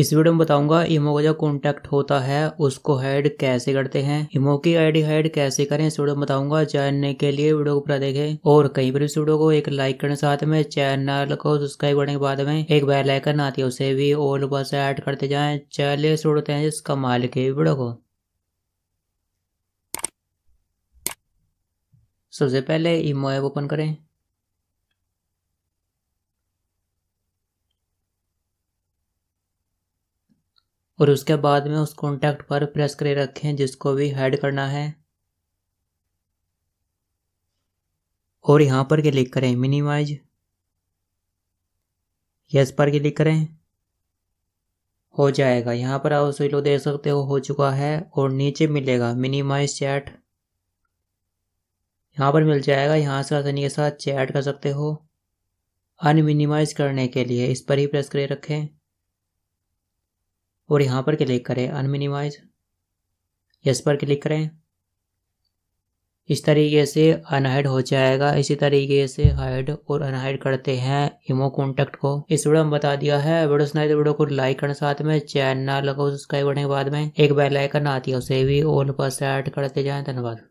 इस वीडियो में बताऊंगा इमो का जो कॉन्टैक्ट होता है उसको हाइड कैसे करते हैं इमो की आईडी हाइड कैसे करें इस वीडियो में बताऊंगा जानने के लिए वीडियो को पूरा देखें और कहीं पर इस वीडियो को एक लाइक करने साथ में चैनल को सब्सक्राइब करने के बाद में एक बेल आइकन आती है उसे भी ऑल ऊपर से ऐड करते जाए चलिए छोड़ते हैं इसका मालिक वीडियो को सबसे पहले इमो ऐप ओपन करें और उसके बाद में उस कॉन्टैक्ट पर प्रेस करे रखें जिसको भी हेड करना है और यहाँ पर क्लिक करें मिनिमाइज यस पर क्लिक करें हो जाएगा यहाँ पर आप उसे देख सकते हो हो चुका है और नीचे मिलेगा मिनिमाइज चैट यहाँ पर मिल जाएगा यहाँ से आसानी के साथ चैट कर सकते हो अनमिनिमाइज करने के लिए इस पर ही प्रेस करे रखें और यहाँ पर क्लिक करें अनमिनिमाइज यस पर क्लिक करें इस तरीके से अनहाइड हो जाएगा इसी तरीके से हाइड और अनहाइड करते हैं इमो कॉन्टेक्ट को इस वीडियो में बता दिया है वीडियो सुनाई तो वीडियो को लाइक करना साथ में चैनल को सब्सक्राइब करने के बाद में एक बेल आइकन आती है उसे भी ऑल पर सेट करते जाएं धन्यवाद